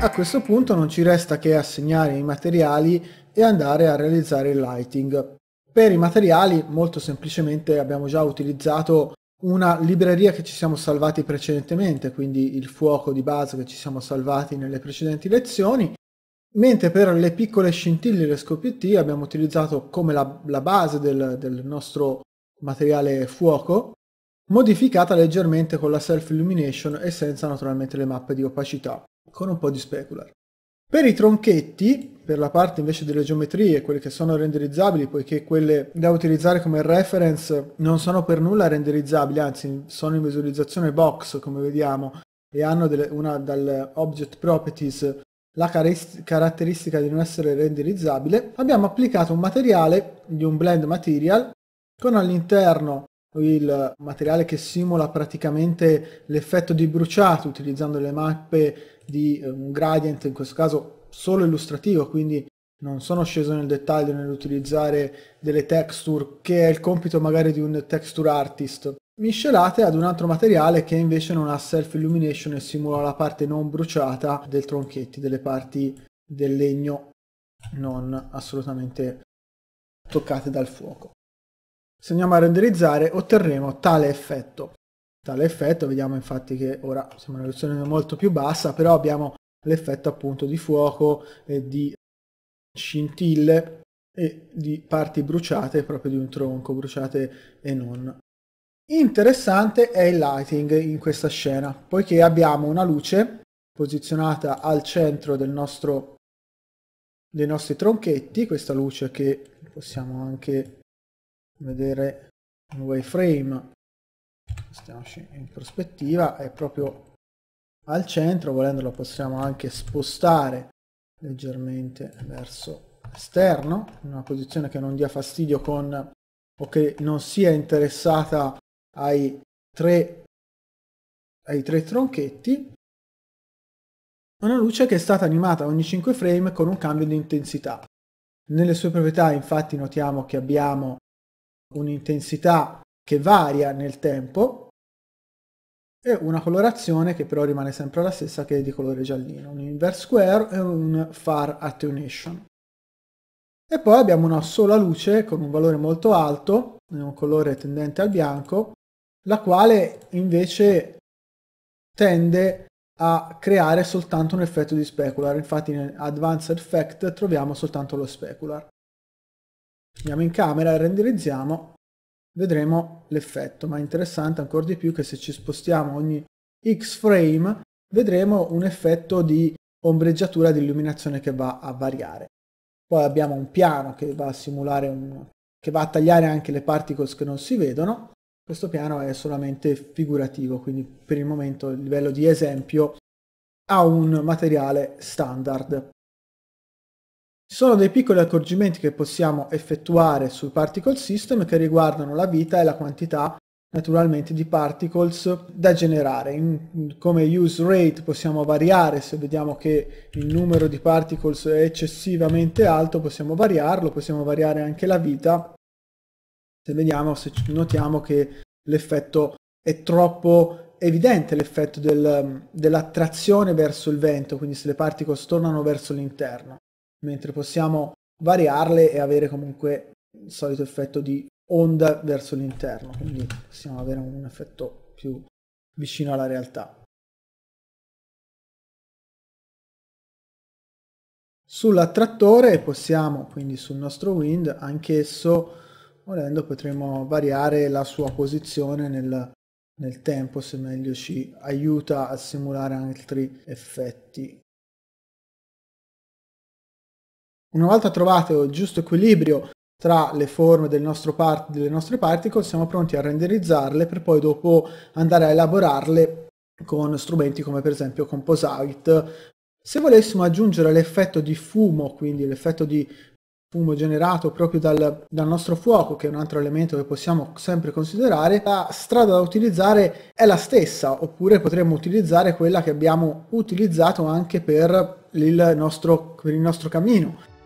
A questo punto non ci resta che assegnare i materiali e andare a realizzare il lighting. Per i materiali molto semplicemente abbiamo già utilizzato una libreria che ci siamo salvati precedentemente, quindi il fuoco di base che ci siamo salvati nelle precedenti lezioni, mentre per le piccole scintille e le scoppietti abbiamo utilizzato come la, la base del, del nostro materiale fuoco, modificata leggermente con la self illumination e senza naturalmente le mappe di opacità con un po' di specular. Per i tronchetti, per la parte invece delle geometrie, quelle che sono renderizzabili, poiché quelle da utilizzare come reference non sono per nulla renderizzabili, anzi sono in visualizzazione box come vediamo e hanno delle, una dal object properties la caratteristica di non essere renderizzabile, abbiamo applicato un materiale di un blend material con all'interno il materiale che simula praticamente l'effetto di bruciato utilizzando le mappe di eh, un gradient, in questo caso solo illustrativo, quindi non sono sceso nel dettaglio nell'utilizzare delle texture, che è il compito magari di un texture artist, miscelate ad un altro materiale che invece non ha self illumination e simula la parte non bruciata del tronchetti, delle parti del legno non assolutamente toccate dal fuoco. Se andiamo a renderizzare otterremo tale effetto. Tale effetto, vediamo infatti che ora siamo in una versione molto più bassa, però abbiamo l'effetto appunto di fuoco e di scintille e di parti bruciate proprio di un tronco, bruciate e non. Interessante è il lighting in questa scena, poiché abbiamo una luce posizionata al centro del nostro, dei nostri tronchetti, questa luce che possiamo anche vedere un wireframe stiamoci in prospettiva è proprio al centro volendolo possiamo anche spostare leggermente verso esterno in una posizione che non dia fastidio con o che non sia interessata ai tre ai tre tronchetti una luce che è stata animata ogni 5 frame con un cambio di intensità nelle sue proprietà infatti notiamo che abbiamo un'intensità che varia nel tempo e una colorazione che però rimane sempre la stessa che è di colore giallino, un inverse square e un far attenuation. E poi abbiamo una sola luce con un valore molto alto, un colore tendente al bianco, la quale invece tende a creare soltanto un effetto di specular, infatti in Advanced Effect troviamo soltanto lo specular. Andiamo in camera e renderizziamo, vedremo l'effetto, ma è interessante ancora di più che se ci spostiamo ogni x frame vedremo un effetto di ombreggiatura di illuminazione che va a variare. Poi abbiamo un piano che va a simulare un, che va a tagliare anche le particles che non si vedono. Questo piano è solamente figurativo, quindi per il momento il livello di esempio ha un materiale standard. Ci sono dei piccoli accorgimenti che possiamo effettuare sul particle system che riguardano la vita e la quantità naturalmente di particles da generare. In, come use rate possiamo variare, se vediamo che il numero di particles è eccessivamente alto possiamo variarlo, possiamo variare anche la vita, se vediamo, se notiamo che l'effetto è troppo evidente, l'effetto del, dell'attrazione verso il vento, quindi se le particles tornano verso l'interno mentre possiamo variarle e avere comunque il solito effetto di onda verso l'interno, quindi possiamo avere un effetto più vicino alla realtà. Sull'attrattore possiamo, quindi sul nostro wind, anch'esso, volendo, potremo variare la sua posizione nel, nel tempo, se meglio ci aiuta a simulare altri effetti. Una volta trovato il giusto equilibrio tra le forme del nostro part- delle nostre particle, siamo pronti a renderizzarle per poi dopo andare a elaborarle con strumenti come per esempio Composite. Se volessimo aggiungere l'effetto di fumo, quindi l'effetto di fumo generato proprio dal, dal, nostro fuoco, che è un altro elemento che possiamo sempre considerare, la strada da utilizzare è la stessa, oppure potremmo utilizzare quella che abbiamo utilizzato anche per il nostro, per il nostro cammino.